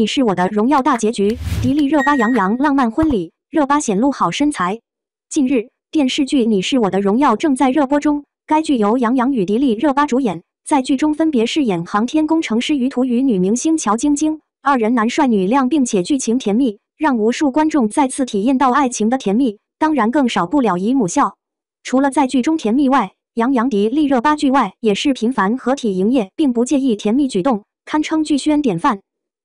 你是我的荣耀大结局，迪丽热巴杨洋浪漫婚礼，热巴显露好身材。近日，电视剧《你是我的荣耀》正在热播中。该剧由杨洋与迪丽热巴主演，在剧中分别饰演航天工程师于途与女明星乔晶晶，二人男帅女靓，并且剧情甜蜜，让无数观众再次体验到爱情的甜蜜。当然，更少不了姨母笑。除了在剧中甜蜜外，杨洋迪丽热巴剧外也是频繁合体营业，并不介意甜蜜举动，堪称剧宣典范。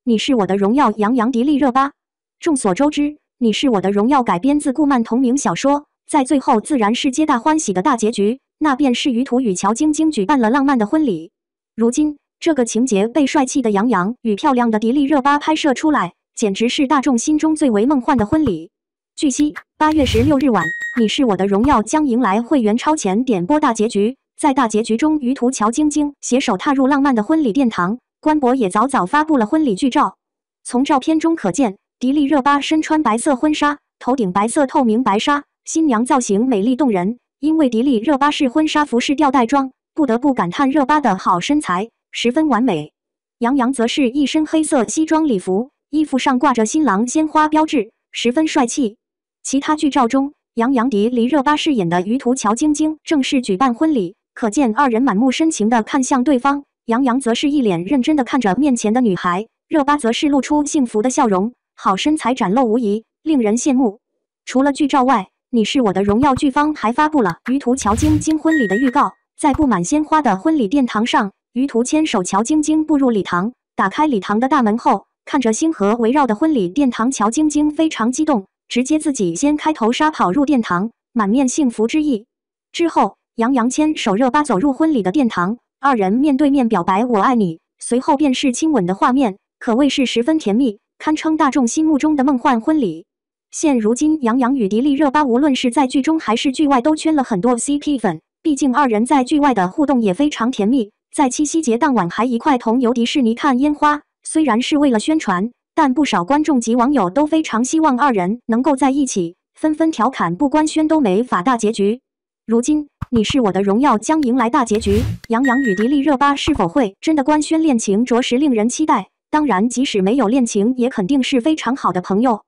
你是我的荣耀，杨洋、迪丽热巴。众所周知，你是我的荣耀改编自顾漫同名小说，在最后自然是皆大欢喜的大结局，那便是于途与乔晶晶举办了浪漫的婚礼。如今，这个情节被帅气的杨洋与漂亮的迪丽热巴拍摄出来，简直是大众心中最为梦幻的婚礼。据悉，八月十六日晚，你是我的荣耀将迎来会员超前点播大结局，在大结局中，于途、乔晶晶携手踏入浪漫的婚礼殿堂。官博也早早发布了婚礼剧照，从照片中可见，迪丽热巴身穿白色婚纱，头顶白色透明白纱，新娘造型美丽动人。因为迪丽热巴是婚纱服饰吊带装，不得不感叹热巴的好身材，十分完美。杨洋则是一身黑色西装礼服，衣服上挂着新郎鲜花标志，十分帅气。其他剧照中，杨洋、迪丽热巴饰演的于途、乔晶晶正式举办婚礼，可见二人满目深情地看向对方。杨洋则是一脸认真的看着面前的女孩，热巴则是露出幸福的笑容，好身材展露无遗，令人羡慕。除了剧照外，《你是我的荣耀》剧方还发布了于途乔晶晶婚礼的预告。在布满鲜花的婚礼殿堂上，于途牵手乔晶晶步入礼堂，打开礼堂的大门后，看着星河围绕的婚礼殿堂，乔晶晶非常激动，直接自己先开头杀跑入殿堂，满面幸福之意。之后，杨洋牵手热巴走入婚礼的殿堂。二人面对面表白“我爱你”，随后便是亲吻的画面，可谓是十分甜蜜，堪称大众心目中的梦幻婚礼。现如今，杨洋与迪丽热巴无论是在剧中还是剧外都圈了很多 CP 粉，毕竟二人在剧外的互动也非常甜蜜，在七夕节当晚还一块同游迪士尼看烟花。虽然是为了宣传，但不少观众及网友都非常希望二人能够在一起，纷纷调侃不官宣都没法大结局。如今，《你是我的荣耀》将迎来大结局，杨洋与迪丽热巴是否会真的官宣恋情，着实令人期待。当然，即使没有恋情，也肯定是非常好的朋友。